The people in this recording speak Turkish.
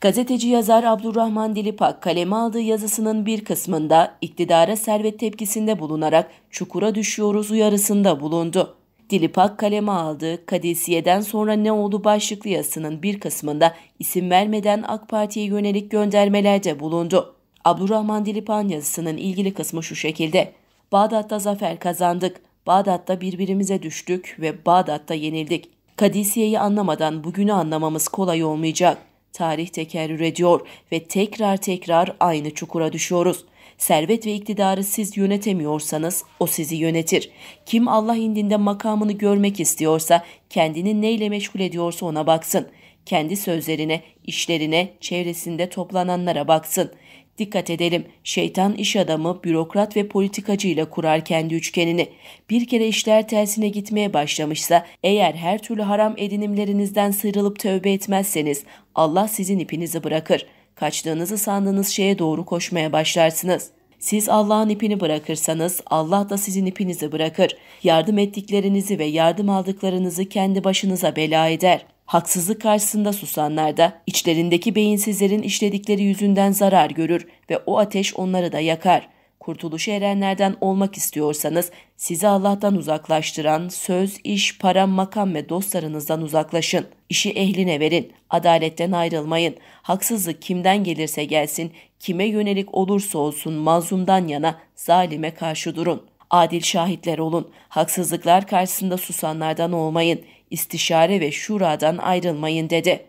Gazeteci yazar Abdurrahman Dilipak kaleme aldığı yazısının bir kısmında iktidara servet tepkisinde bulunarak çukura düşüyoruz uyarısında bulundu. Dilipak kaleme aldığı Kadisiye'den sonra ne oldu başlıklı yazısının bir kısmında isim vermeden AK Parti'ye yönelik göndermelerde bulundu. Abdurrahman Dilipan yazısının ilgili kısmı şu şekilde. Bağdat'ta zafer kazandık, Bağdat'ta birbirimize düştük ve Bağdat'ta yenildik. Kadisiye'yi anlamadan bugünü anlamamız kolay olmayacak.'' tarih tekerrür ediyor ve tekrar tekrar aynı çukura düşüyoruz. Servet ve iktidarı siz yönetemiyorsanız o sizi yönetir. Kim Allah indinde makamını görmek istiyorsa kendini neyle meşgul ediyorsa ona baksın.'' kendi sözlerine, işlerine, çevresinde toplananlara baksın. Dikkat edelim, şeytan iş adamı, bürokrat ve politikacıyla kurar kendi üçgenini. Bir kere işler tersine gitmeye başlamışsa, eğer her türlü haram edinimlerinizden sıyrılıp tövbe etmezseniz, Allah sizin ipinizi bırakır. Kaçtığınızı sandığınız şeye doğru koşmaya başlarsınız. Siz Allah'ın ipini bırakırsanız Allah da sizin ipinizi bırakır. Yardım ettiklerinizi ve yardım aldıklarınızı kendi başınıza bela eder.'' Haksızlık karşısında susanlar da içlerindeki beyinsizlerin işledikleri yüzünden zarar görür ve o ateş onları da yakar. Kurtuluşa erenlerden olmak istiyorsanız sizi Allah'tan uzaklaştıran söz, iş, para, makam ve dostlarınızdan uzaklaşın. İşi ehline verin, adaletten ayrılmayın. Haksızlık kimden gelirse gelsin, kime yönelik olursa olsun mazlumdan yana zalime karşı durun. Adil şahitler olun, haksızlıklar karşısında susanlardan olmayın.'' istişare ve şuradan ayrılmayın dedi.